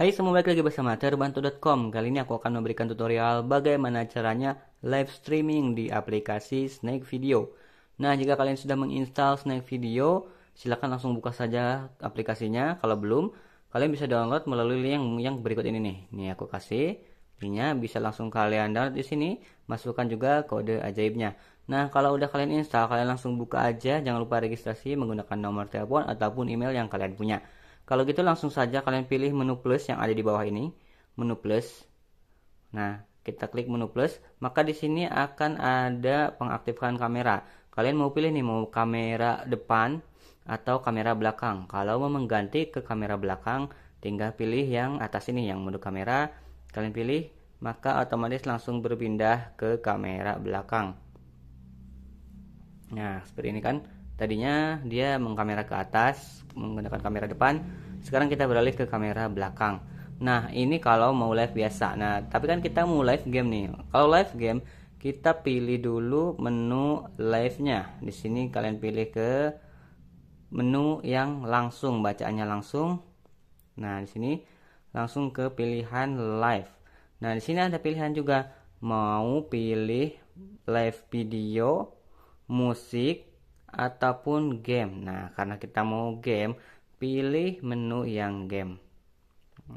Hai semua, balik lagi bersama terbantu.com Kali ini aku akan memberikan tutorial bagaimana caranya live streaming di aplikasi Snake Video Nah, jika kalian sudah menginstal Snake Video Silahkan langsung buka saja aplikasinya Kalau belum, kalian bisa download melalui link yang berikut ini nih Ini aku kasih linknya bisa langsung kalian download di sini Masukkan juga kode ajaibnya Nah, kalau udah kalian install, kalian langsung buka aja Jangan lupa registrasi menggunakan nomor telepon ataupun email yang kalian punya kalau gitu langsung saja kalian pilih menu plus yang ada di bawah ini, menu plus. Nah, kita klik menu plus, maka di sini akan ada pengaktifkan kamera. Kalian mau pilih nih mau kamera depan atau kamera belakang. Kalau mau mengganti ke kamera belakang, tinggal pilih yang atas ini yang menu kamera, kalian pilih maka otomatis langsung berpindah ke kamera belakang. Nah, seperti ini kan. Tadinya dia mengkamera ke atas menggunakan kamera depan, sekarang kita beralih ke kamera belakang. Nah, ini kalau mau live biasa. Nah, tapi kan kita mau live game nih. Kalau live game, kita pilih dulu menu live-nya. Di sini kalian pilih ke menu yang langsung, bacaannya langsung. Nah, di sini langsung ke pilihan live. Nah, di sini ada pilihan juga mau pilih live video, musik, ataupun game. Nah, karena kita mau game, pilih menu yang game.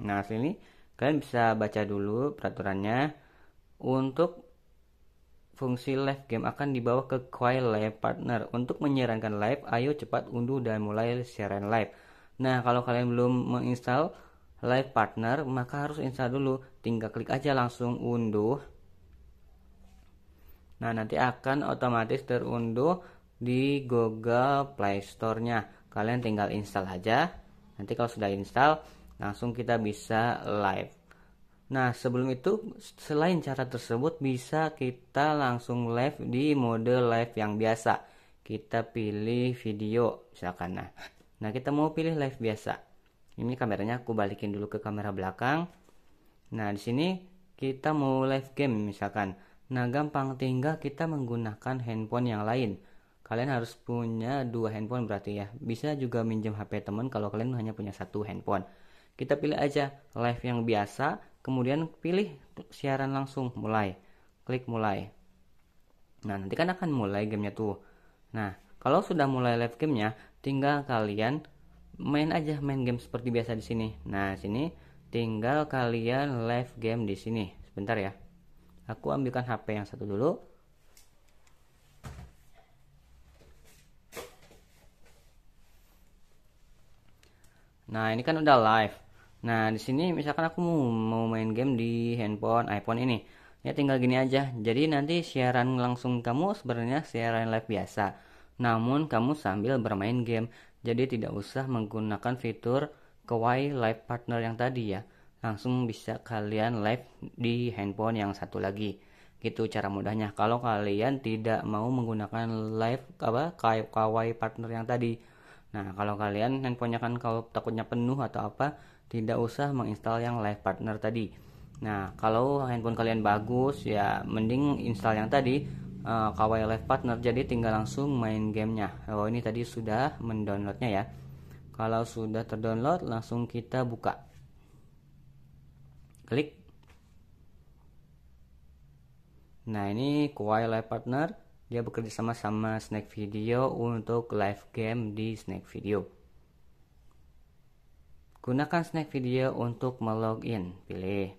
Nah, sini kalian bisa baca dulu peraturannya. Untuk fungsi live game akan dibawa ke Quiet Live Partner. Untuk menyarankan live, ayo cepat unduh dan mulai siaran live. Nah, kalau kalian belum menginstal live partner, maka harus install dulu. Tinggal klik aja langsung unduh. Nah, nanti akan otomatis terunduh di Google Play Store-nya kalian tinggal install aja nanti kalau sudah install langsung kita bisa live nah sebelum itu selain cara tersebut bisa kita langsung live di mode live yang biasa kita pilih video misalkan nah nah kita mau pilih live biasa ini kameranya aku balikin dulu ke kamera belakang nah di sini kita mau live game misalkan nah gampang tinggal kita menggunakan handphone yang lain kalian harus punya dua handphone berarti ya bisa juga minjem HP teman kalau kalian hanya punya satu handphone kita pilih aja live yang biasa kemudian pilih siaran langsung mulai klik mulai nah nanti kan akan mulai gamenya tuh nah kalau sudah mulai live gamenya tinggal kalian main aja main game seperti biasa di sini nah sini tinggal kalian live game di sini sebentar ya aku ambilkan HP yang satu dulu Nah, ini kan udah live. Nah, di sini misalkan aku mau main game di handphone iPhone ini. Ya tinggal gini aja. Jadi nanti siaran langsung kamu sebenarnya siaran live biasa. Namun kamu sambil bermain game. Jadi tidak usah menggunakan fitur Kawaii Live Partner yang tadi ya. Langsung bisa kalian live di handphone yang satu lagi. Gitu cara mudahnya kalau kalian tidak mau menggunakan live apa Kawaii Partner yang tadi. Nah, kalau kalian handphonenya kan kalau takutnya penuh atau apa, tidak usah menginstal yang Live Partner tadi. Nah, kalau handphone kalian bagus, ya mending install yang tadi uh, Kawai Live Partner. Jadi tinggal langsung main gamenya. Oh, ini tadi sudah mendownloadnya ya. Kalau sudah terdownload, langsung kita buka. Klik. Nah, ini Kawaii Live Partner dia bekerja sama sama Snack Video untuk live game di Snack Video. Gunakan Snack Video untuk melogin, pilih.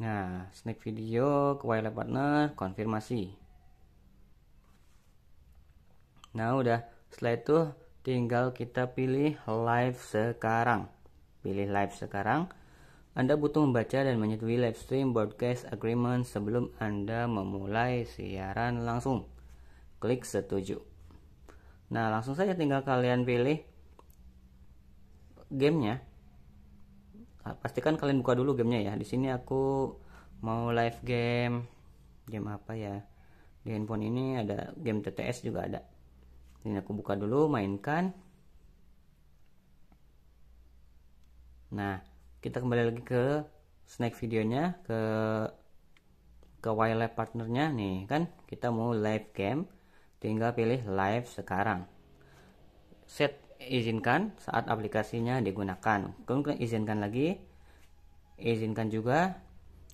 Nah, Snack Video ke wireless partner, konfirmasi. Nah, udah. Setelah itu tinggal kita pilih live sekarang. Pilih live sekarang anda butuh membaca dan menyetujui live stream broadcast agreement sebelum Anda memulai siaran langsung. Klik setuju. Nah, langsung saja tinggal kalian pilih gamenya. Ah, pastikan kalian buka dulu gamenya ya. Di sini aku mau live game. Game apa ya? Di handphone ini ada game TTS juga ada. Ini aku buka dulu, mainkan. Nah, kita kembali lagi ke snack videonya ke ke wireless partnernya nih kan kita mau live cam tinggal pilih live sekarang set izinkan saat aplikasinya digunakan kemudian izinkan lagi izinkan juga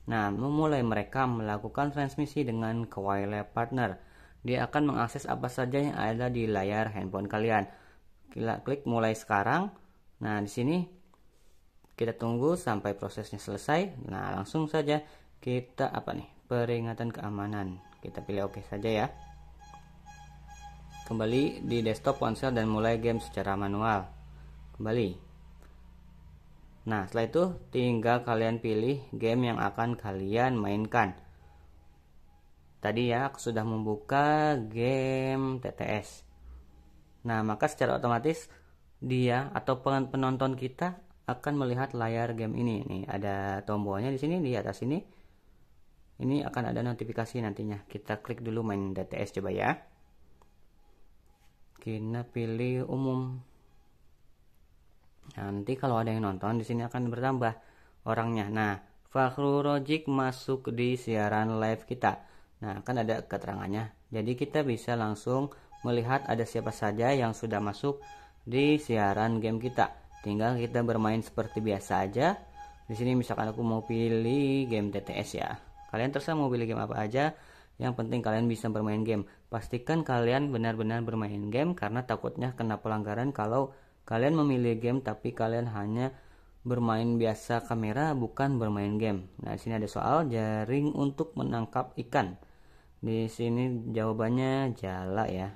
nah memulai mereka melakukan transmisi dengan ke wildlife partner dia akan mengakses apa saja yang ada di layar handphone kalian klik mulai sekarang nah di sini kita tunggu sampai prosesnya selesai. Nah, langsung saja kita apa nih? Peringatan keamanan. Kita pilih oke okay saja ya. Kembali di desktop ponsel dan mulai game secara manual. Kembali. Nah, setelah itu tinggal kalian pilih game yang akan kalian mainkan. Tadi ya, aku sudah membuka game TTS. Nah, maka secara otomatis dia atau penonton kita akan melihat layar game ini. Nih, ada tombolnya di sini di atas ini. Ini akan ada notifikasi nantinya. Kita klik dulu main DTS coba ya. Kita pilih umum. Nanti kalau ada yang nonton di sini akan bertambah orangnya. Nah, Fakhru Rojik masuk di siaran live kita. Nah, kan ada keterangannya. Jadi kita bisa langsung melihat ada siapa saja yang sudah masuk di siaran game kita tinggal kita bermain seperti biasa aja di sini misalkan aku mau pilih game TTS ya kalian terserah mau pilih game apa aja yang penting kalian bisa bermain game pastikan kalian benar-benar bermain game karena takutnya kena pelanggaran kalau kalian memilih game tapi kalian hanya bermain biasa kamera bukan bermain game nah di sini ada soal jaring untuk menangkap ikan di sini jawabannya jala ya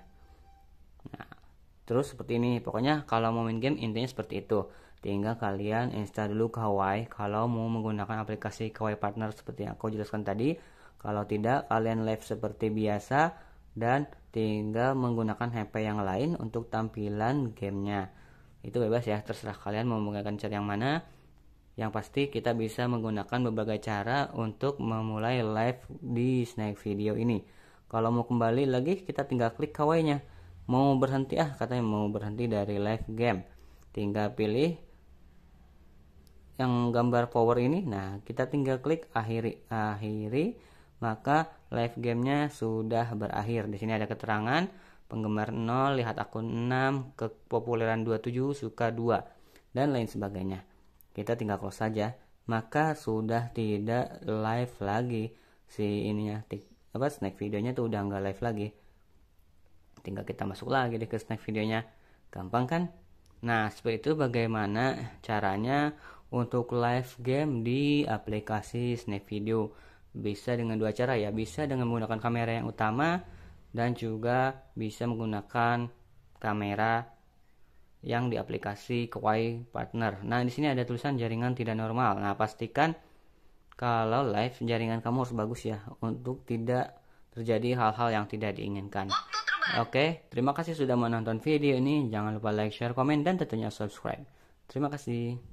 terus seperti ini pokoknya kalau mau main game intinya seperti itu tinggal kalian install dulu Kawaii kalau mau menggunakan aplikasi Kawaii Partner seperti yang aku jelaskan tadi kalau tidak kalian live seperti biasa dan tinggal menggunakan HP yang lain untuk tampilan gamenya itu bebas ya terserah kalian mau menggunakan cara yang mana yang pasti kita bisa menggunakan berbagai cara untuk memulai live di snack video ini kalau mau kembali lagi kita tinggal klik kawainya mau berhenti ah katanya mau berhenti dari live game tinggal pilih yang gambar power ini nah kita tinggal klik akhiri akhiri maka live gamenya sudah berakhir di sini ada keterangan penggemar 0 lihat akun 6 kepopuleran 27 suka 2 dan lain sebagainya kita tinggal close saja maka sudah tidak live lagi si ininya tik, apa snack videonya tuh udah nggak live lagi tinggal kita masuk lagi deh ke snack videonya gampang kan nah seperti itu bagaimana caranya untuk live game di aplikasi snack video bisa dengan dua cara ya bisa dengan menggunakan kamera yang utama dan juga bisa menggunakan kamera yang di aplikasi Kawaii Partner. Nah, di sini ada tulisan jaringan tidak normal. Nah, pastikan kalau live jaringan kamu harus bagus ya untuk tidak terjadi hal-hal yang tidak diinginkan. Oke, okay, terima kasih sudah menonton video ini. Jangan lupa like, share, komen, dan tentunya subscribe. Terima kasih.